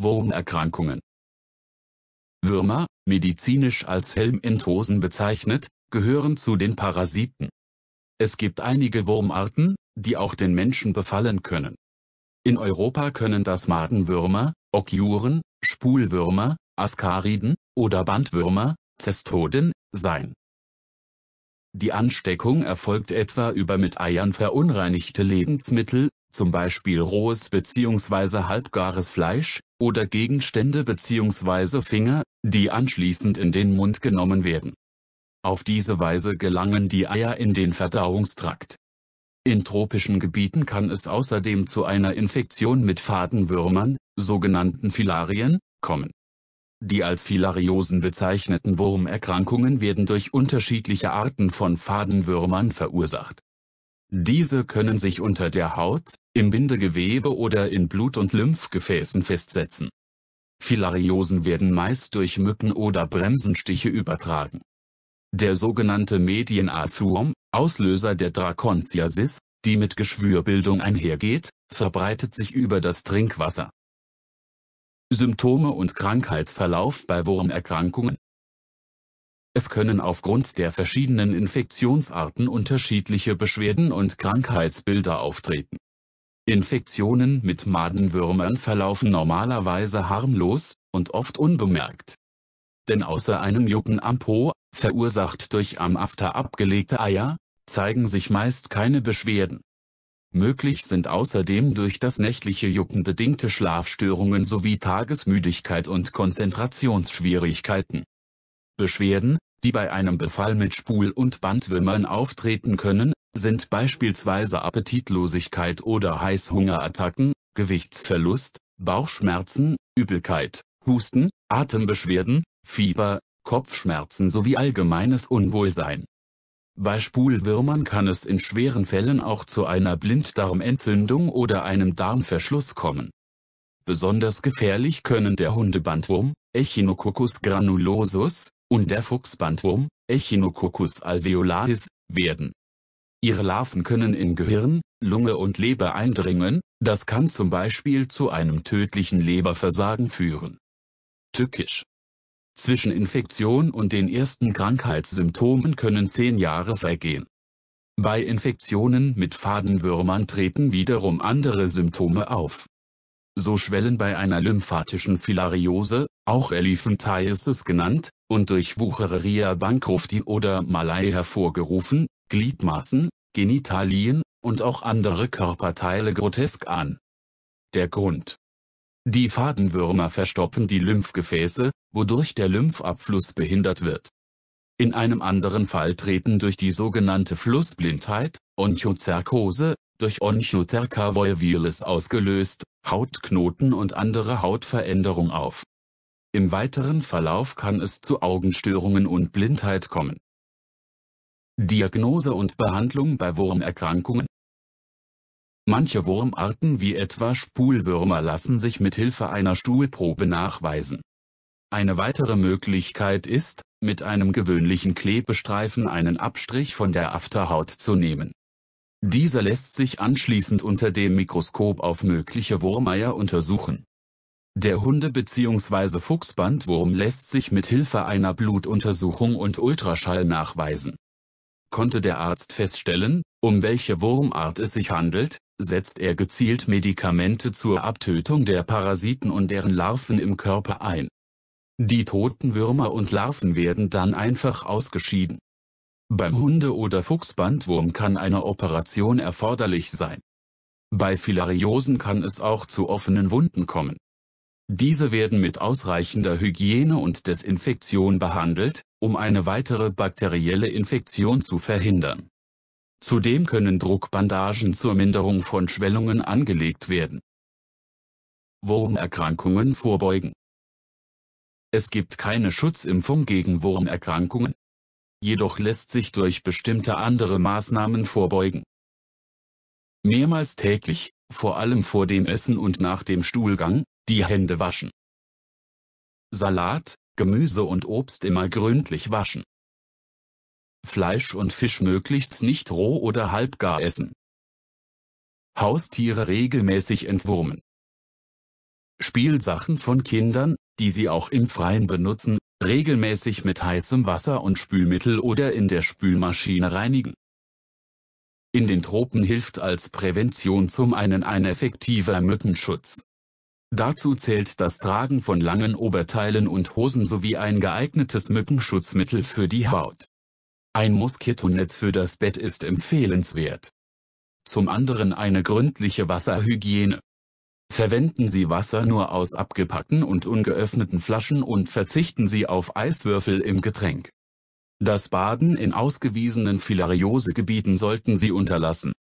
Wurmerkrankungen. Würmer, medizinisch als Helmintosen bezeichnet, gehören zu den Parasiten. Es gibt einige Wurmarten, die auch den Menschen befallen können. In Europa können das Madenwürmer, Okiuren, Spulwürmer, Askariden oder Bandwürmer, Zestoden, sein. Die Ansteckung erfolgt etwa über mit Eiern verunreinigte Lebensmittel, zum Beispiel rohes bzw. halbgares Fleisch, oder Gegenstände bzw. Finger, die anschließend in den Mund genommen werden. Auf diese Weise gelangen die Eier in den Verdauungstrakt. In tropischen Gebieten kann es außerdem zu einer Infektion mit Fadenwürmern, sogenannten Filarien, kommen. Die als Filariosen bezeichneten Wurmerkrankungen werden durch unterschiedliche Arten von Fadenwürmern verursacht diese können sich unter der Haut, im Bindegewebe oder in Blut- und Lymphgefäßen festsetzen. Filariosen werden meist durch Mücken oder Bremsenstiche übertragen. Der sogenannte Medienathuom, Auslöser der Draconziasis, die mit Geschwürbildung einhergeht, verbreitet sich über das Trinkwasser. Symptome und Krankheitsverlauf bei Wurmerkrankungen es können aufgrund der verschiedenen Infektionsarten unterschiedliche Beschwerden und Krankheitsbilder auftreten. Infektionen mit Madenwürmern verlaufen normalerweise harmlos und oft unbemerkt. Denn außer einem Jucken am Po, verursacht durch am After abgelegte Eier, zeigen sich meist keine Beschwerden. Möglich sind außerdem durch das nächtliche Jucken bedingte Schlafstörungen sowie Tagesmüdigkeit und Konzentrationsschwierigkeiten Beschwerden, die bei einem Befall mit Spul- und Bandwürmern auftreten können, sind beispielsweise Appetitlosigkeit oder Heißhungerattacken, Gewichtsverlust, Bauchschmerzen, Übelkeit, Husten, Atembeschwerden, Fieber, Kopfschmerzen sowie allgemeines Unwohlsein. Bei Spulwürmern kann es in schweren Fällen auch zu einer Blinddarmentzündung oder einem Darmverschluss kommen. Besonders gefährlich können der Hundebandwurm, Echinococcus granulosus, und der Fuchsbandwurm, Echinococcus alveolaris, werden. Ihre Larven können in Gehirn, Lunge und Leber eindringen, das kann zum Beispiel zu einem tödlichen Leberversagen führen. Tückisch. Zwischen Infektion und den ersten Krankheitssymptomen können zehn Jahre vergehen. Bei Infektionen mit Fadenwürmern treten wiederum andere Symptome auf. So schwellen bei einer lymphatischen Filariose, auch Elephantiasis genannt, und durch Wuchereria bankrufti oder Malai hervorgerufen, Gliedmaßen, Genitalien und auch andere Körperteile grotesk an. Der Grund. Die Fadenwürmer verstopfen die Lymphgefäße, wodurch der Lymphabfluss behindert wird. In einem anderen Fall treten durch die sogenannte Flussblindheit, Onchozerkose, durch Onchotherca volvilis ausgelöst, Hautknoten und andere Hautveränderung auf im weiteren Verlauf kann es zu Augenstörungen und Blindheit kommen. Diagnose und Behandlung bei Wurmerkrankungen Manche Wurmarten wie etwa Spulwürmer lassen sich mit Hilfe einer Stuhlprobe nachweisen. Eine weitere Möglichkeit ist, mit einem gewöhnlichen Klebestreifen einen Abstrich von der Afterhaut zu nehmen. Dieser lässt sich anschließend unter dem Mikroskop auf mögliche Wurmeier untersuchen. Der Hunde- bzw. Fuchsbandwurm lässt sich mit Hilfe einer Blutuntersuchung und Ultraschall nachweisen. Konnte der Arzt feststellen, um welche Wurmart es sich handelt, setzt er gezielt Medikamente zur Abtötung der Parasiten und deren Larven im Körper ein. Die toten Würmer und Larven werden dann einfach ausgeschieden. Beim Hunde- oder Fuchsbandwurm kann eine Operation erforderlich sein. Bei Filariosen kann es auch zu offenen Wunden kommen. Diese werden mit ausreichender Hygiene und Desinfektion behandelt, um eine weitere bakterielle Infektion zu verhindern. Zudem können Druckbandagen zur Minderung von Schwellungen angelegt werden. Wurmerkrankungen vorbeugen. Es gibt keine Schutzimpfung gegen Wurmerkrankungen. Jedoch lässt sich durch bestimmte andere Maßnahmen vorbeugen. Mehrmals täglich, vor allem vor dem Essen und nach dem Stuhlgang, die Hände waschen. Salat, Gemüse und Obst immer gründlich waschen. Fleisch und Fisch möglichst nicht roh oder halbgar essen. Haustiere regelmäßig entwurmen. Spielsachen von Kindern, die sie auch im Freien benutzen, regelmäßig mit heißem Wasser und Spülmittel oder in der Spülmaschine reinigen. In den Tropen hilft als Prävention zum einen ein effektiver Mückenschutz. Dazu zählt das Tragen von langen Oberteilen und Hosen sowie ein geeignetes Mückenschutzmittel für die Haut. Ein Moskitonetz für das Bett ist empfehlenswert. Zum anderen eine gründliche Wasserhygiene. Verwenden Sie Wasser nur aus abgepackten und ungeöffneten Flaschen und verzichten Sie auf Eiswürfel im Getränk. Das Baden in ausgewiesenen Filariosegebieten sollten Sie unterlassen